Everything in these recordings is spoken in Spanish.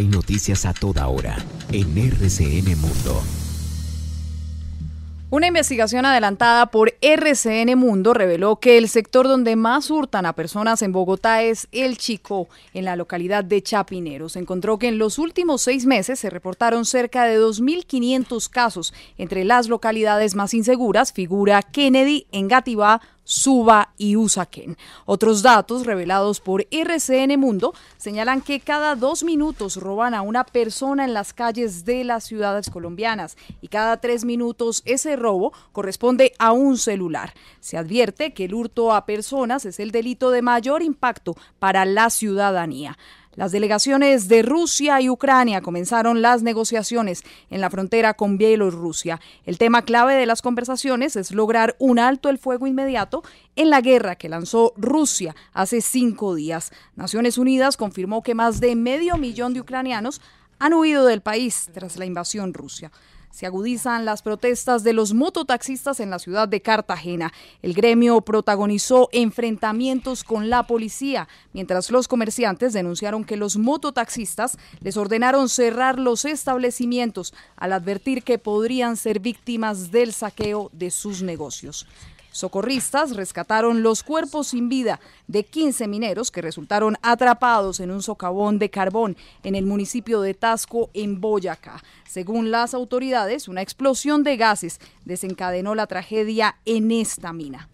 Hay noticias a toda hora en RCN Mundo. Una investigación adelantada por RCN Mundo reveló que el sector donde más hurtan a personas en Bogotá es El Chico, en la localidad de Chapinero. Se encontró que en los últimos seis meses se reportaron cerca de 2.500 casos. Entre las localidades más inseguras figura Kennedy, en Engativá, Suba y Usaquén. Otros datos revelados por RCN Mundo señalan que cada dos minutos roban a una persona en las calles de las ciudades colombianas y cada tres minutos ese robo corresponde a un celular. Se advierte que el hurto a personas es el delito de mayor impacto para la ciudadanía. Las delegaciones de Rusia y Ucrania comenzaron las negociaciones en la frontera con Bielorrusia. El tema clave de las conversaciones es lograr un alto el fuego inmediato en la guerra que lanzó Rusia hace cinco días. Naciones Unidas confirmó que más de medio millón de ucranianos han huido del país tras la invasión rusa se agudizan las protestas de los mototaxistas en la ciudad de Cartagena. El gremio protagonizó enfrentamientos con la policía, mientras los comerciantes denunciaron que los mototaxistas les ordenaron cerrar los establecimientos al advertir que podrían ser víctimas del saqueo de sus negocios. Socorristas rescataron los cuerpos sin vida de 15 mineros que resultaron atrapados en un socavón de carbón en el municipio de Tasco, en Boyacá. Según las autoridades, una explosión de gases desencadenó la tragedia en esta mina.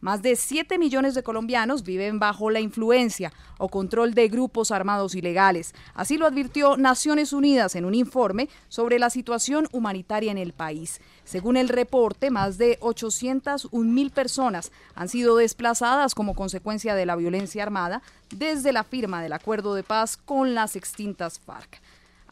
Más de 7 millones de colombianos viven bajo la influencia o control de grupos armados ilegales. Así lo advirtió Naciones Unidas en un informe sobre la situación humanitaria en el país. Según el reporte, más de 801 mil personas han sido desplazadas como consecuencia de la violencia armada desde la firma del acuerdo de paz con las extintas FARC.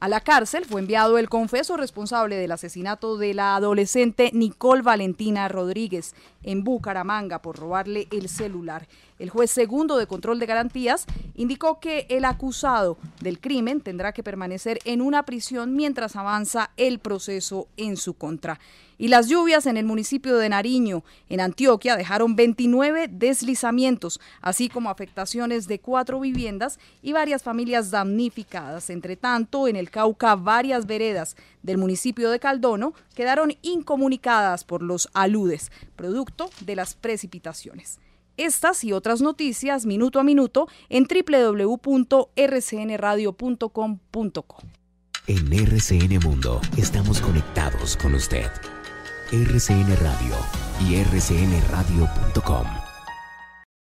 A la cárcel fue enviado el confeso responsable del asesinato de la adolescente Nicole Valentina Rodríguez en Bucaramanga por robarle el celular. El juez segundo de control de garantías indicó que el acusado del crimen tendrá que permanecer en una prisión mientras avanza el proceso en su contra. Y las lluvias en el municipio de Nariño, en Antioquia, dejaron 29 deslizamientos, así como afectaciones de cuatro viviendas y varias familias damnificadas. Entre tanto, en el Cauca, varias veredas del municipio de Caldono quedaron incomunicadas por los aludes, producto de las precipitaciones. Estas y otras noticias minuto a minuto en www.rcnradio.com.co. En RCN Mundo estamos conectados con usted. RCN Radio y rcnradio.com